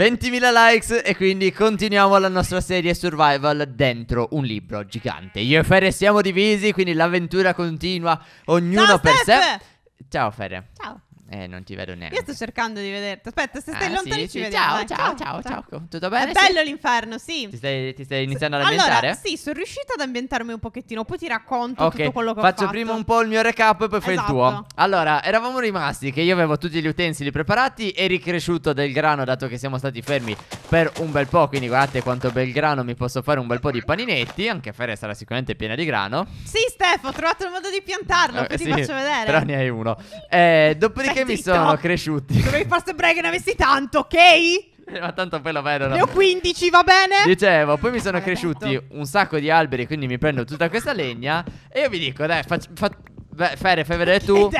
20.000 likes e quindi continuiamo la nostra serie survival dentro un libro gigante. Io e Fere siamo divisi, quindi l'avventura continua, ognuno Ciao, per Steph! sé. Ciao Fere. Ciao. Eh, non ti vedo neanche. Io sto cercando di vederti. Aspetta, se stai ah, lontano sì, ci sì. vediamo. Ciao, ciao, ciao, ciao, ciao, Tutto bene? È bello sì. l'inferno, sì. Ti stai, ti stai iniziando S- ad ambientare? Allora, sì, sono riuscita ad ambientarmi un pochettino. Poi ti racconto okay. tutto quello che Faccio ho fatto. Faccio prima un po' il mio recap e poi esatto. fai il esatto. tuo. Allora, eravamo rimasti che io avevo tutti gli utensili preparati e ricresciuto del grano, dato che siamo stati fermi per un bel po'. Quindi guardate quanto bel grano mi posso fare un bel po' di paninetti. Anche Ferre sarà sicuramente piena di grano. Sì, Stefano, ho trovato il modo di piantarlo. Eh, poi ti faccio vedere. Però ne hai uno. Eh, dopodiché vestito. mi sono cresciuti. Come Dovevi fast break ne avessi tanto, ok? Eh, ma tanto poi lo vedono. Ne ho 15, va bene? Dicevo, poi mi sono cresciuti un sacco di alberi, quindi mi prendo tutta questa legna. E io vi dico, dai, fac- fa- Beh, Fere, fai vedere tu.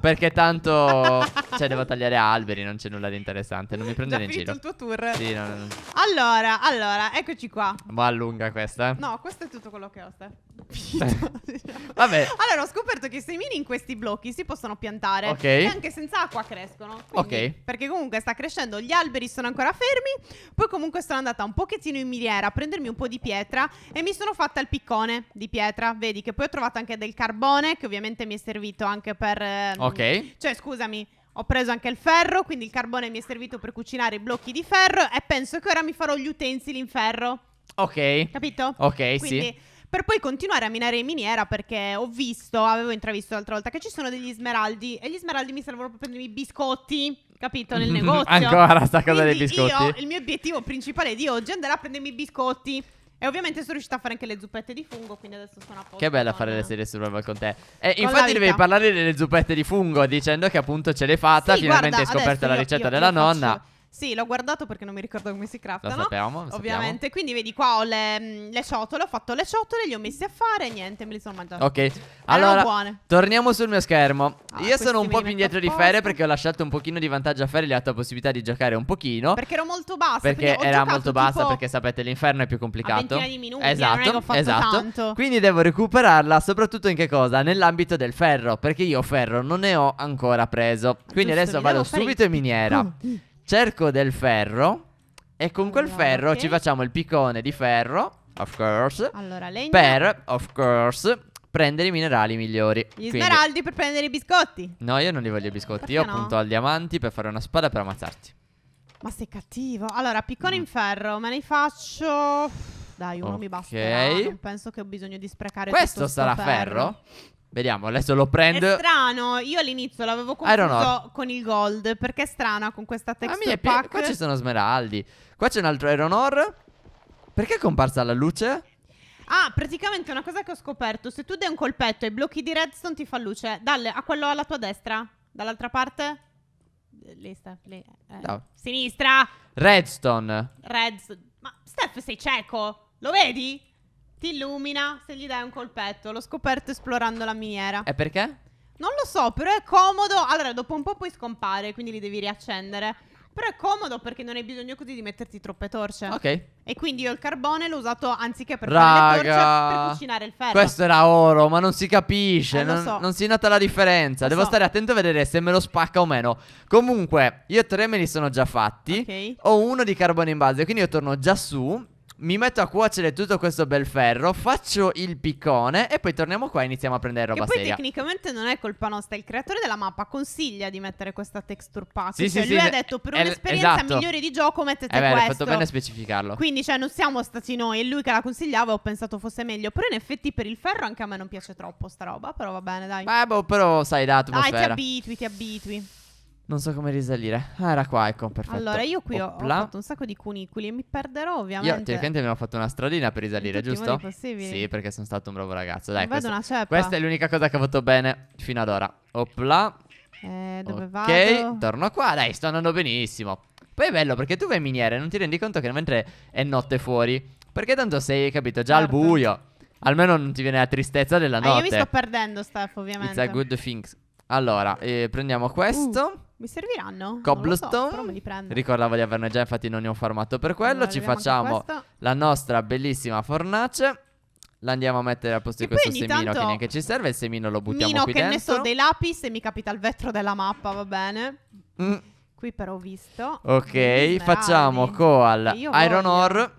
Perché tanto. cioè, devo tagliare alberi, non c'è nulla di interessante. Non mi prendere in giro. Ho il tuo tour. Sì, no, no. Allora, allora, eccoci qua. Ma allunga questa. Eh. No, questo è tutto quello che ho, Steph. Eh. Vabbè. Allora, ho scoperto che i semini in questi blocchi si possono piantare. Ok. E anche senza acqua crescono. Quindi, ok. Perché comunque sta crescendo, gli alberi sono ancora fermi. Poi, comunque, sono andata un pochettino in miniera a prendermi un po' di pietra. E mi sono fatta il piccone di pietra. Vedi che poi ho trovato anche del carbone, che ovviamente mi è servito anche per... Ehm, ok. Cioè, scusami, ho preso anche il ferro, quindi il carbone mi è servito per cucinare i blocchi di ferro e penso che ora mi farò gli utensili in ferro. Ok. Capito? Ok, quindi, sì. Per poi continuare a minare in miniera perché ho visto, avevo intravisto l'altra volta che ci sono degli smeraldi e gli smeraldi mi servono per prendermi i biscotti, capito, nel negozio. Ancora sta cosa dei biscotti. Io, il mio obiettivo principale di oggi è andare a prendermi i biscotti. E ovviamente sono riuscita a fare anche le zuppette di fungo, quindi adesso sono a posto. Che bella fare le serie survival con te. E con infatti devi parlare delle zuppette di fungo, dicendo che appunto ce l'hai fatta, sì, finalmente guarda, hai scoperto la ricetta io, della nonna. Faccio... Sì, l'ho guardato perché non mi ricordo come si craftano. Lo sappiamo, lo ovviamente. Sappiamo. Quindi vedi qua ho le, mm, le, ciotole, ho fatto le ciotole, le ho messe a fare e niente, me le sono mangiate. Ok, allora torniamo sul mio schermo. Ah, Io sono un po' più indietro di Fere perché ho lasciato un pochino di vantaggio a Fere, gli ho dato la possibilità di giocare un pochino. Perché ero molto bassa. Perché era molto bassa perché sapete l'inferno è più complicato. di minuti, esatto, esatto. Tanto. Quindi devo recuperarla soprattutto in che cosa? Nell'ambito del ferro, perché io ferro non ne ho ancora preso. Quindi Giusto, adesso vado subito in miniera. Oh. cerco del ferro e con allora, quel ferro okay. ci facciamo il piccone di ferro, of course, allora, legna. per, of course, prendere i minerali migliori. Gli Quindi, smeraldi per prendere i biscotti. No, io non li voglio i biscotti, Perché io no? punto al diamanti per fare una spada per ammazzarti. Ma sei cattivo. Allora, piccone mm. in ferro, me ne faccio... Dai, uno okay. mi basta. Non penso che ho bisogno di sprecare Questo tutto sarà ferro? ferro? Vediamo, adesso lo prendo. È strano, io all'inizio l'avevo confuso con il gold, perché è strana con questa texture Ma mia, Qua ci sono smeraldi. Qua c'è un altro Iron Ore. Perché è comparsa la luce? Ah, praticamente una cosa che ho scoperto, se tu dai un colpetto ai blocchi di redstone ti fa luce. Dalle a quello alla tua destra, dall'altra parte. Lì sta, lì. Eh. No. Sinistra. Redstone. Redstone. Ma Steph sei cieco, lo vedi? Ti illumina se gli dai un colpetto. L'ho scoperto esplorando la miniera. E perché? Non lo so, però è comodo. Allora, dopo un po' poi scompare, quindi li devi riaccendere. Però è comodo perché non hai bisogno così di metterti troppe torce. Ok. E quindi io il carbone l'ho usato anziché per Raga, fare le torce, per cucinare il ferro. Questo era oro, ma non si capisce. Eh, non, so. non, si nota la differenza. Lo Devo so. stare attento a vedere se me lo spacca o meno. Comunque, io tre me li sono già fatti. Ok. Ho uno di carbone in base, quindi io torno già su mi metto a cuocere tutto questo bel ferro, faccio il piccone e poi torniamo qua e iniziamo a prendere roba che poi seria. tecnicamente non è colpa nostra, il creatore della mappa consiglia di mettere questa texture pack. Sì, cioè sì, lui sì, ha detto per un'esperienza esatto. migliore di gioco mettete eh beh, questo. È fatto bene a specificarlo. Quindi cioè non siamo stati noi, è lui che la consigliava e ho pensato fosse meglio, però in effetti per il ferro anche a me non piace troppo sta roba, però va bene, dai. Beh, boh, però sai da atmosfera. Dai, ti abitui, ti abitui. Non so come risalire. Ah, era qua, ecco, perfetto. Allora, io qui ho, ho, fatto un sacco di cunicoli e mi perderò ovviamente. Io tecnicamente, abbiamo fatto una stradina per risalire, giusto? Sì, perché sono stato un bravo ragazzo. Dai, questo, questa è l'unica cosa che ho fatto bene fino ad ora. Opla. Eh, dove okay, vado? Ok, torno qua. Dai, sto andando benissimo. Poi è bello perché tu vai in miniera e non ti rendi conto che mentre è notte fuori. Perché tanto sei, capito, già certo. al buio. Almeno non ti viene la tristezza della notte. Ah, io mi sto perdendo, Steph, ovviamente. It's a good thing. Allora, eh, prendiamo questo. Uh. Mi serviranno? Cobblestone. So, Ricordavo di averne già, infatti non ne ho farmato per quello. Allora, Ci facciamo la nostra bellissima fornace. La andiamo a mettere al posto di questo semino che neanche ci serve. Il semino lo buttiamo mino qui che dentro. che ne so dei lapis e mi capita il vetro della mappa, va bene? Mm. Qui però ho visto. Ok, facciamo Coal Iron voglio. Ore.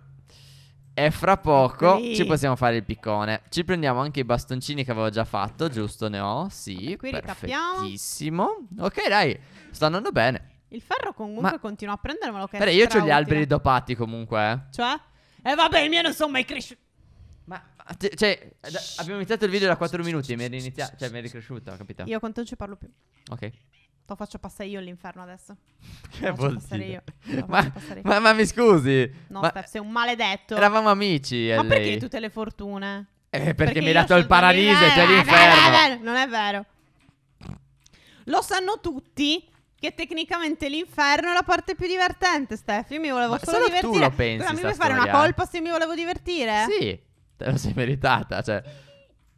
E fra poco sì. ci possiamo fare il piccone. Ci prendiamo anche i bastoncini che avevo già fatto, giusto? Ne ho? Sì, e qui perfettissimo. Ok, dai, sta andando bene. Il ferro comunque Ma... continua a prendermelo. Che Però io ho gli alberi dopati comunque. Eh. Cioè? E eh, vabbè, il mio non sono mai cresciuto. Ma, cioè, abbiamo iniziato il video da 4 minuti e mi è, cioè, mi è ricresciuta, capito? Io quanto non ci parlo più. Ok. Lo faccio passare io all'inferno adesso. Che vuol dire? Ma, ma, ma, mi scusi. No, ma... Steph, sei un maledetto. Eravamo amici. Ma eh, perché tutte le fortune? Eh, perché, perché mi hai dato il paradiso e c'è eh, l'inferno. Non è vero. Lo sanno tutti che tecnicamente l'inferno è la parte più divertente, Steph. Io mi volevo ma solo, solo divertire. Tu lo pensi, ma mi vuoi fare una colpa se mi volevo divertire? Sì, te lo sei meritata, cioè.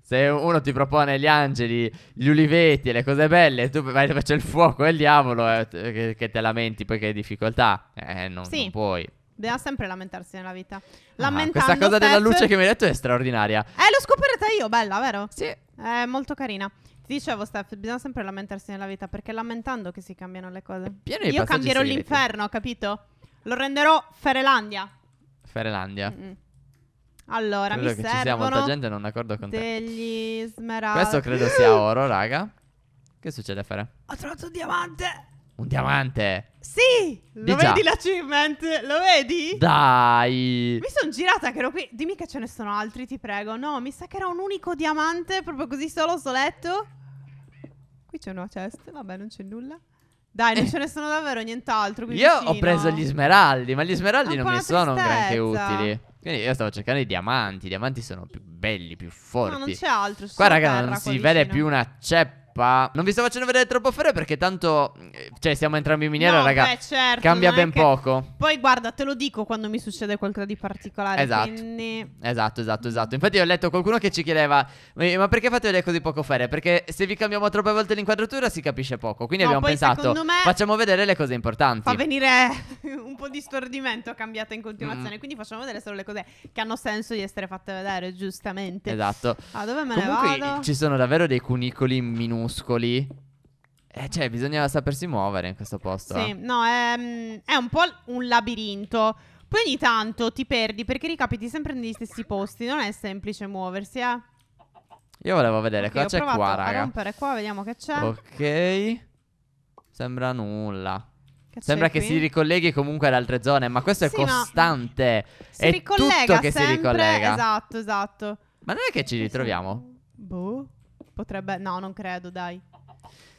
Se uno ti propone gli angeli, gli uliveti e le cose belle, tu vai dove c'è il fuoco e il diavolo, eh, che, che, te lamenti poi hai difficoltà, eh, non, sì. non puoi. Bisogna sempre lamentarsi nella vita. Lamentando ah, questa cosa Steph... della luce che mi hai detto è straordinaria. Eh, l'ho scoperta io, bella, vero? Sì. È molto carina. Ti dicevo, Steph, bisogna sempre lamentarsi nella vita perché lamentando che si cambiano le cose. Pieno io cambierò segreti. l'inferno, capito? Lo renderò Ferelandia. Ferelandia. Mm-mm. Allora, credo mi che servono ci sia molta gente non d'accordo con degli te. smeraldi. Questo credo sia oro, raga. Che succede, Fere? Ho trovato un diamante. Un diamante? Sì! lo già. vedi l'achievement? Lo vedi? Dai! Mi sono girata che ero qui. Dimmi che ce ne sono altri, ti prego. No, mi sa che era un unico diamante, proprio così solo soletto. Qui c'è una chest. Vabbè, non c'è nulla. Dai, non eh. ce ne sono davvero nient'altro. Io vicino. ho preso gli smeraldi, ma gli smeraldi non mi sono tristezza. granché utili. Quindi io stavo cercando i diamanti. I diamanti sono più belli, più forti. No, non c'è altro. Qua, raga, non si vicino. vede più una ceppa mappa Non vi sto facendo vedere troppo fare perché tanto eh, Cioè siamo entrambi in miniera no, raga beh, certo, Cambia ben che... poco Poi guarda te lo dico quando mi succede qualcosa di particolare Esatto quindi... Esatto esatto esatto Infatti ho letto qualcuno che ci chiedeva Ma perché fate vedere così poco fare? Perché se vi cambiamo troppe volte l'inquadratura si capisce poco Quindi no, abbiamo pensato me... Facciamo vedere le cose importanti Fa venire un po' di stordimento cambiata in continuazione mm. Quindi facciamo vedere solo le cose che hanno senso di essere fatte vedere giustamente Esatto ah, dove me Comunque, ne vado? ci sono davvero dei cunicoli minuti muscoli. Eh, cioè, bisogna sapersi muovere in questo posto. Sì, no, è, ehm, è un po' un labirinto. Poi ogni tanto ti perdi perché ricapiti sempre negli stessi posti. Non è semplice muoversi, eh. Io volevo vedere okay, cosa c'è qua, raga. a qua, vediamo che c'è. Ok. Sembra nulla. Che Sembra che qui? si ricolleghi comunque ad altre zone, ma questo sì, è costante. Si è ricollega tutto che sempre, si ricollega. Esatto, esatto. Ma non è che ci ritroviamo? Boh. Potrebbe... No, non credo, dai.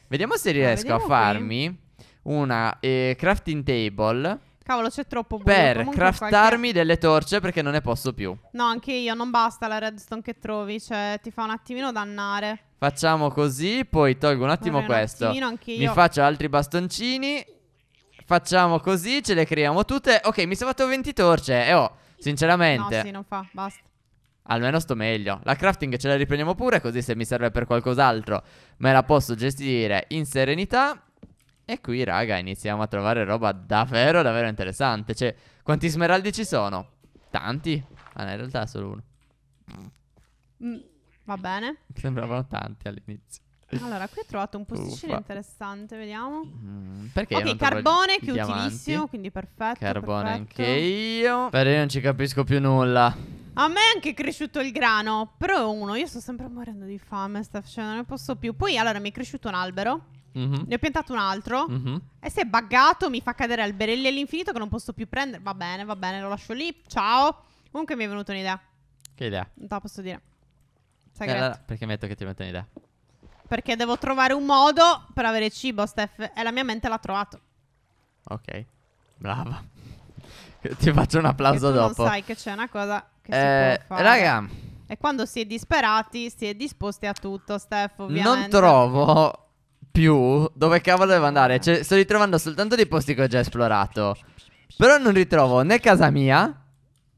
Vediamo se ah, riesco ah, a farmi qui. una eh, crafting table. Cavolo, c'è troppo buio. Per Comunque craftarmi qualche... delle torce perché non ne posso più. No, anche io, non basta la redstone che trovi, cioè ti fa un attimino dannare. Facciamo così, poi tolgo un attimo Vabbè, questo. Un anche Mi faccio altri bastoncini. Facciamo così, ce le creiamo tutte. Ok, mi sono fatto 20 torce. E eh, oh, sinceramente. No, sì, non fa, basta. Almeno sto meglio. La crafting ce la riprendiamo pure, così se mi serve per qualcos'altro me la posso gestire in serenità. E qui, raga, iniziamo a trovare roba davvero, davvero interessante. Cioè, quanti smeraldi ci sono? Tanti? Ma ah, in realtà solo uno. Mm, va bene. Sembravano tanti all'inizio. Allora, qui ho trovato un posticino interessante, vediamo. Mm, perché? Ok, carbone che è utilissimo, quindi perfetto. Carbone perfetto. anche io. Però io non ci capisco più nulla. A me è anche cresciuto il grano, però è uno, io sto sempre morendo di fame, Steph, cioè non ne posso più. Poi allora mi è cresciuto un albero, mm-hmm. ne ho piantato un altro mm-hmm. e si è buggato, mi fa cadere alberelli all'infinito che non posso più prendere. Va bene, va bene, lo lascio lì, ciao. Comunque mi è venuta un'idea. Che idea? Non te la posso dire. Sai eh, allora, perché metto che ti metto un'idea? Perché devo trovare un modo per avere cibo, Steph, e la mia mente l'ha trovato. Ok, brava. Ti faccio un applauso tu dopo. Non sai che c'è una cosa che eh, si può fare. Raga. E quando si è disperati, si è disposti a tutto, Steph, ovviamente. Non trovo più dove cavolo devo andare. Cioè, sto ritrovando soltanto dei posti che ho già esplorato. Però non ritrovo né casa mia,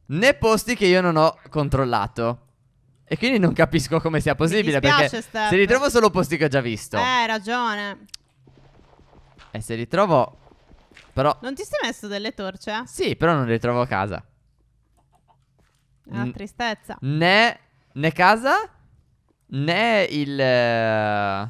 né posti che io non ho controllato. E quindi non capisco come sia possibile. Dispiace, perché Steph. se ritrovo solo posti che ho già visto. Eh, ragione. E se ritrovo però... Non ti sei messo delle torce? Sì, però non le trovo a casa. Ah, tristezza. Né, né casa, né il... Eh,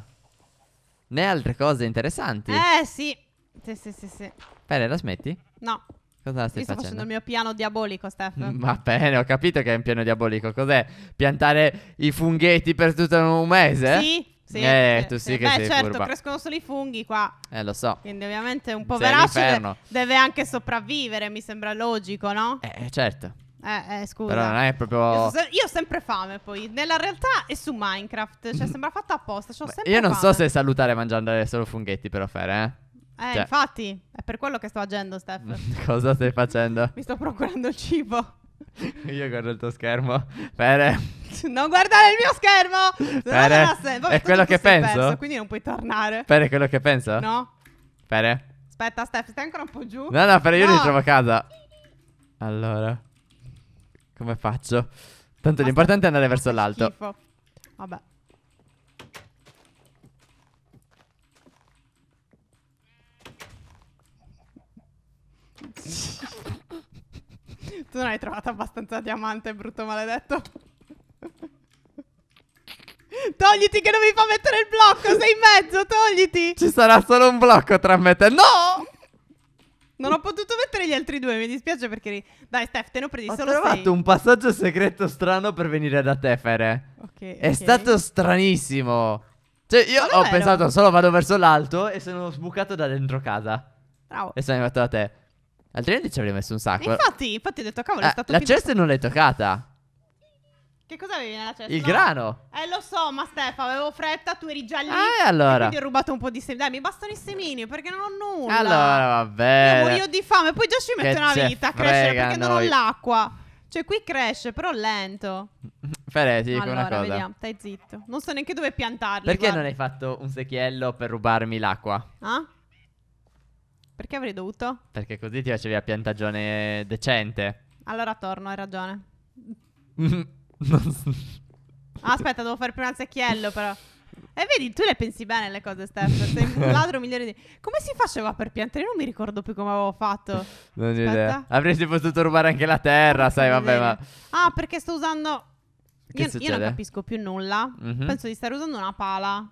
né altre cose interessanti. Eh, sì. Sì, sì, sì, sì. Bene, la smetti? No. Cosa stai facendo? sto facendo? facendo il mio piano diabolico, Steph. Va bene, ho capito che è un piano diabolico. Cos'è? Piantare i funghetti per tutto un mese? Sì. Sì, eh, sì, tu sì, sì. che Beh, sei certo, furba. crescono solo i funghi qua. Eh, lo so. Quindi ovviamente un poveraccio deve, deve anche sopravvivere, mi sembra logico, no? Eh, eh, certo. Eh, eh, scusa. Però non è proprio. Io, so, io, ho sempre fame. Poi nella realtà è su Minecraft. Cioè, mm-hmm. sembra fatto apposta. Beh, io non fame. so se salutare mangiando solo funghetti, però, Fer, eh. Eh, cioè. infatti, è per quello che sto agendo, Steph. Cosa stai facendo? Mi sto procurando il cibo. Io guardo il tuo schermo. Fere. Non guardare il mio schermo! Pere, Vabbè, è quello che penso. Perso, quindi non puoi tornare. Pere, è quello che penso? No. Fere. Aspetta, Steph, stai ancora un po' giù. No, no, Fere, io no. li trovo a casa. Allora. Come faccio? Tanto Aspetta. l'importante è andare verso l'alto. Vabbè. Sì. Tu non hai trovato abbastanza diamante, brutto maledetto. Togliti che non mi fa mettere il blocco, sei in mezzo, togliti! Ci sarà solo un blocco tra me e te. No! Non ho potuto mettere gli altri due, mi dispiace perché... Dai Steph, te ne ho presi ho solo sei. Ho trovato un passaggio segreto strano per venire da te, Fere. Ok, È okay. stato stranissimo. Cioè, io ho pensato solo vado verso l'alto e sono sbucato da dentro casa. Bravo. E sono arrivato da te. Altrimenti ci avrei messo un sacco. E infatti, infatti ho detto, cavolo, è eh, stato La cesta non l'hai toccata. Che cosa avevi nella cesta? Il grano. Eh, lo so, ma Stefano, avevo fretta, tu eri già lì. Eh, allora. Quindi ho rubato un po' di semini. Dai, mi bastano i semini perché non ho nulla. Allora, vabbè. muoio di fame. Poi già ci metto una vita a crescere perché noi. non ho l'acqua. Cioè, qui cresce, però lento. Fere, ti dico allora, una cosa. Allora, Vediamo. Stai zitto. Non so neanche dove piantarli. Perché guarda. non hai fatto un secchiello per rubarmi l'acqua? Ah? Perché avrei dovuto? Perché così ti facevi a piantagione decente. Allora torno, hai ragione. ah, aspetta, devo fare prima il secchiello, però. E eh, vedi, tu le pensi bene le cose, Steph. Sei un ladro migliore di. Come si faceva per piantare? Non mi ricordo più come avevo fatto. Non ho idea. Avresti potuto rubare anche la terra, sai, vabbè, ma. Ah, perché sto usando. Io, io, non capisco più nulla. Mm-hmm. Penso di stare usando una pala.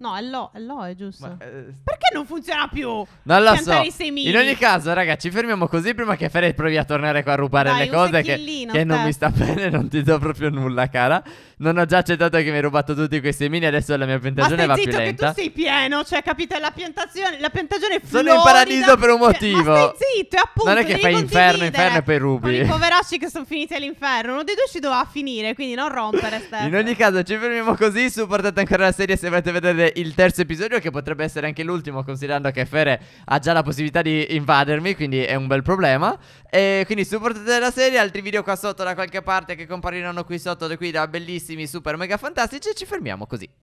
No, è lo, è, lo, è giusto. Ma, eh, Perché non funziona più? Non lo so. In ogni caso, ragazzi, ci fermiamo così prima che Fede provi a tornare qua a rubare Dai, le cose che, che non mi sta bene, non ti do proprio nulla, cara. Non ho già accettato che mi hai rubato tutti questi semini, adesso la mia piantagione va zitto, più lenta. che tu sei pieno, cioè, capito? la piantazione, la piantagione è Sono in paradiso per un motivo. Cioè, ma stai zitto, e appunto, Non è che fai inferno, inferno e poi rubi. i poveracci che sono finiti all'inferno, uno dei due ci doveva finire, quindi non rompere, Stefano. In ogni caso, ci fermiamo così, supportate ancora la serie se volete vedere il terzo episodio che potrebbe essere anche l'ultimo considerando che Fere ha già la possibilità di invadermi quindi è un bel problema e quindi supportate la serie altri video qua sotto da qualche parte che compariranno qui sotto da qui da bellissimi super mega fantastici e ci fermiamo così